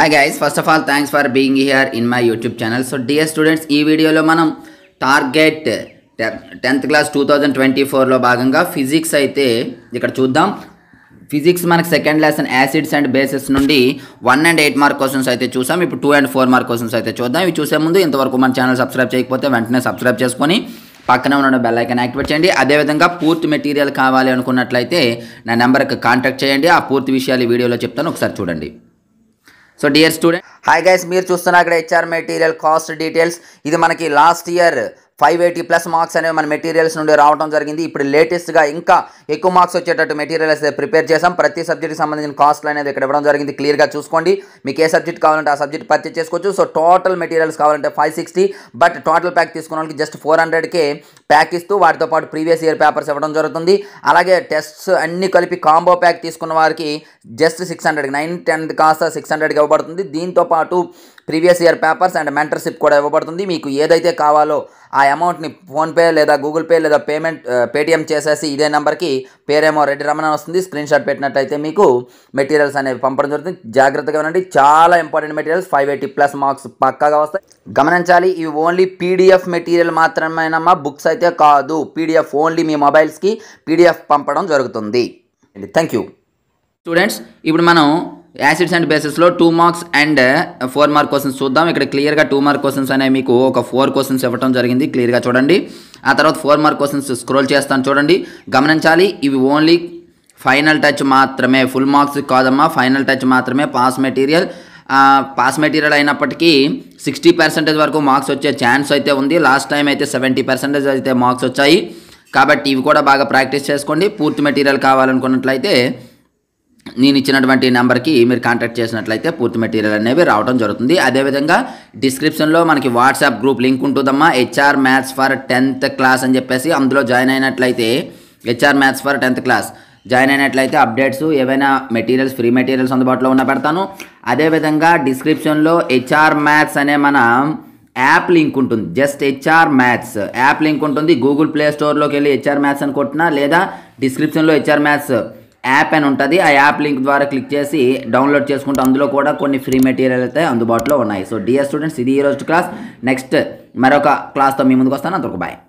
hi guys first of all thanks for being here in my YouTube channel so dear students ఈ వీడియోలో మనం target tenth class two thousand twenty ఫోర్లో భాగంగా physics అయితే ఇక్కడ చూద్దాం ఫిజిక్స్ మనకు second lesson acids and bases నుండి one and eight mark questions అయితే చూసాం ఇప్పుడు two and four mark questions అయితే చూద్దాం ఇవి చూసే ముందు ఇంతవరకు మన ఛానల్ సబ్స్క్రైబ్ చేయకపోతే వెంటనే సబ్స్క్రైబ్ చేసుకొని పక్కన ఉన్న బెల్ యాక్టివేట్ చేయండి అదేవిధంగా పూర్తి మెటీరియల్ కావాలి అనుకున్నట్లయితే నా నెంబర్కి కాంటాక్ట్ చేయండి ఆ పూర్తి విషయాలు ఈ వీడియోలో చెప్తాను ఒకసారి చూడండి so dear student hi guys మీరు చూస్తున్న అక్కడ హెచ్ఆర్ మెటీరియల్ కాస్ట్ డీటెయిల్స్ ఇది మనకి last year five eighty plus marks అనేవి మన మెటీరియల్స్ నుండి రావడం జరిగింది ఇప్పుడు లేటెస్ట్గా ఇంకా ఎక్కువ మార్క్స్ వచ్చేటట్టు మెటీరియల్స్ అయితే ప్రిపేర్ చేసాం ప్రతి సబ్జెక్ట్కి సంబంధించిన కాస్ట్లు అనేది ఇక్కడ ఇవ్వడం జరిగింది క్లియర్గా చూసుకోండి మీకు ఏ సబ్జెక్ట్ కావాలంటే ఆ సబ్జెక్ట్ పర్చేస్ చేసుకోవచ్చు సో టోటల్ మెటీరియల్స్ కావాలంటే five sixty but total pack తీసుకున్న వాళ్ళకి జస్ట్ ఫోర్ హండ్రెడ్కే ప్యాక్ ఇస్తూ వాటితో పాటు ప్రీవియస్ ఇయర్ పేపర్స్ ఇవ్వడం జరుగుతుంది అలాగే టెస్ట్స్ అన్ని కలిపి కాంబో ప్యాక్ తీసుకున్న వారికి just six hundred nine ten కాస్త సిక్స్ హండ్రెడ్కి ఇవ్వబడుతుంది దీంతో పాటు previous year papers and mentorship కూడా ఇవ్వబడుతుంది మీకు ఏదైతే కావాలో ఆ అమౌంట్ని ఫోన్పే లేదా గూగుల్ పే లేదా పేమెంట్ పేటిఎం చేసేసి ఇదే నెంబర్కి పేరేమో రెడ్డి రమణ వస్తుంది స్క్రీన్ షాట్ పెట్టినట్టయితే మీకు మెటీరియల్స్ అనేవి పంపడం జరుగుతుంది జాగ్రత్తగా ఉండండి చాలా important materials five eighty plus marks పక్కాగా వస్తాయి గమనించాలి ఇవి ఓన్లీ పీడిఎఫ్ మెటీరియల్ మాత్రమేనమ్మా బుక్స్ అయితే కాదు పీడిఎఫ్ ఓన్లీ మీ మొబైల్స్కి పీడిఎఫ్ పంపడం జరుగుతుంది థ్యాంక్ యూ స్టూడెంట్స్ ఇప్పుడు మనం యాసిడ్స్ అండ్ బేసెస్లో two marks and four mark questions చూద్దాం ఇక్కడ క్లియర్గా టూ మార్క్ క్వశ్చన్స్ అనేవి మీకు ఒక ఫోర్ క్వశ్చన్స్ ఇవ్వడం జరిగింది క్లియర్గా చూడండి ఆ తర్వాత ఫోర్ మార్క్ క్వశ్చన్స్ స్క్రోల్ చేస్తాను చూడండి గమనించాలి ఇవి ఓన్లీ ఫైనల్ టచ్ మాత్రమే ఫుల్ మార్క్స్ కాదమ్మా ఫైనల్ టచ్ మాత్రమే పాస్ మెటీరియల్ పాస్ మెటీరియల్ అయినప్పటికీ సిక్స్టీ పర్సెంటేజ్ వరకు మార్క్స్ వచ్చే ఛాన్స్ అయితే ఉంది లాస్ట్ టైం అయితే సెవెంటీ పర్సెంటేజ్ అయితే మార్క్స్ వచ్చాయి కాబట్టి ఇవి కూడా బాగా ప్రాక్టీస్ చేసుకోండి పూర్తి మెటీరియల్ కావాలనుకున్నట్లయితే నేను ఇచ్చినటువంటి నెంబర్కి మీరు కాంటాక్ట్ చేసినట్లయితే పూర్తి మెటీరియల్ అనేవి రావడం జరుగుతుంది అదేవిధంగా డిస్క్రిప్షన్లో మనకి వాట్సాప్ గ్రూప్ లింక్ ఉంటుందమ్మా HR maths for tenth class అని చెప్పేసి అందులో జాయిన్ అయినట్లయితే HR maths for tenth class join అయినట్లయితే అప్డేట్స్ ఏవైనా మెటీరియల్స్ ఫ్రీ మెటీరియల్స్ అందుబాటులో ఉన్న పెడతాను అదేవిధంగా డిస్క్రిప్షన్లో హెచ్ఆర్ మ్యాథ్స్ అనే మన యాప్ లింక్ ఉంటుంది just HR maths app link ఉంటుంది గూగుల్ ప్లే స్టోర్లోకి వెళ్ళి హెచ్ఆర్ మ్యాథ్స్ అని కొట్టినా లేదా డిస్క్రిప్షన్లో హెచ్ఆర్ మ్యాథ్స్ యాప్ అని ఉంటుంది ఆ యాప్ లింక్ ద్వారా క్లిక్ చేసి డౌన్లోడ్ చేసుకుంటే అందులో కూడా కొన్ని ఫ్రీ మెటీరియల్ అయితే అందుబాటులో ఉన్నాయి సో డిఎస్ స్టూడెంట్స్ ఇది ఈరోజు క్లాస్ నెక్స్ట్ మరొక క్లాస్తో మీ ముందుకు వస్తాను ఒక బాయ్